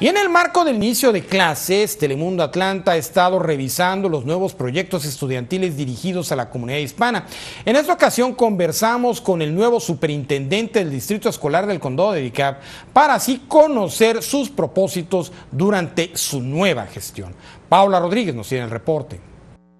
Y en el marco del inicio de clases, Telemundo Atlanta ha estado revisando los nuevos proyectos estudiantiles dirigidos a la comunidad hispana. En esta ocasión conversamos con el nuevo superintendente del Distrito Escolar del Condado de DICAP para así conocer sus propósitos durante su nueva gestión. Paula Rodríguez nos tiene el reporte.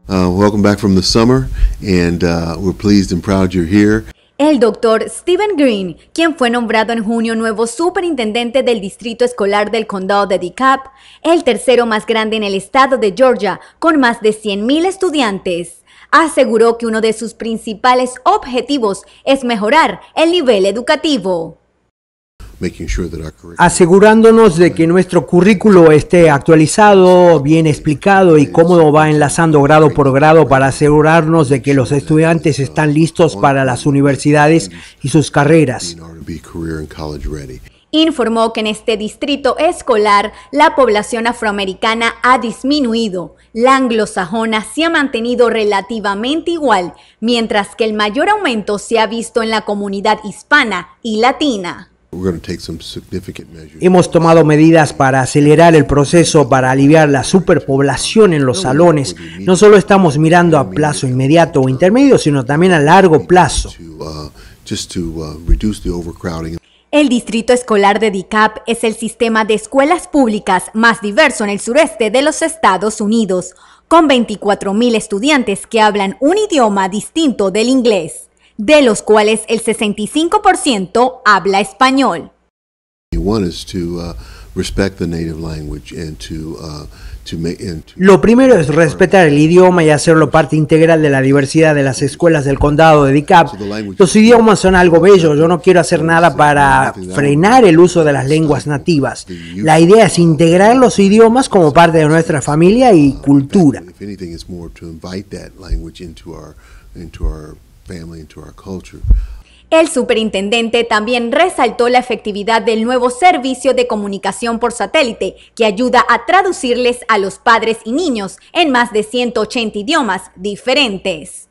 Uh, welcome back from the summer and uh, we're pleased and proud you're here. El doctor Stephen Green, quien fue nombrado en junio nuevo superintendente del Distrito Escolar del Condado de DeKalb, el tercero más grande en el estado de Georgia, con más de 100.000 estudiantes, aseguró que uno de sus principales objetivos es mejorar el nivel educativo asegurándonos de que nuestro currículo esté actualizado, bien explicado y cómo va enlazando grado por grado para asegurarnos de que los estudiantes están listos para las universidades y sus carreras. Informó que en este distrito escolar la población afroamericana ha disminuido, la anglosajona se ha mantenido relativamente igual, mientras que el mayor aumento se ha visto en la comunidad hispana y latina. Hemos tomado medidas para acelerar el proceso, para aliviar la superpoblación en los salones. No solo estamos mirando a plazo inmediato o intermedio, sino también a largo plazo. Uh, uh, el Distrito Escolar de DICAP es el sistema de escuelas públicas más diverso en el sureste de los Estados Unidos, con 24.000 estudiantes que hablan un idioma distinto del inglés de los cuales el 65% habla español. Uh, uh, Lo primero es respetar el idioma y hacerlo parte integral de la diversidad de las escuelas del condado de Dicap. Los idiomas son algo bello, yo no quiero hacer nada para frenar el uso de las lenguas nativas. La idea es integrar los idiomas como parte de nuestra familia y cultura. El superintendente también resaltó la efectividad del nuevo servicio de comunicación por satélite, que ayuda a traducirles a los padres y niños en más de 180 idiomas diferentes.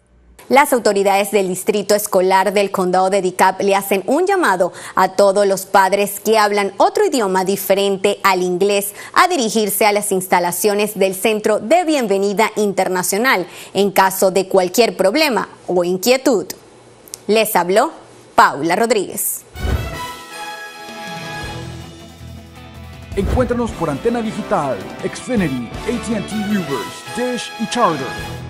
Las autoridades del Distrito Escolar del Condado de Dicap le hacen un llamado a todos los padres que hablan otro idioma diferente al inglés a dirigirse a las instalaciones del Centro de Bienvenida Internacional en caso de cualquier problema o inquietud. Les habló Paula Rodríguez. Encuéntranos por antena digital, Xfinity, ATT Dish y Charter.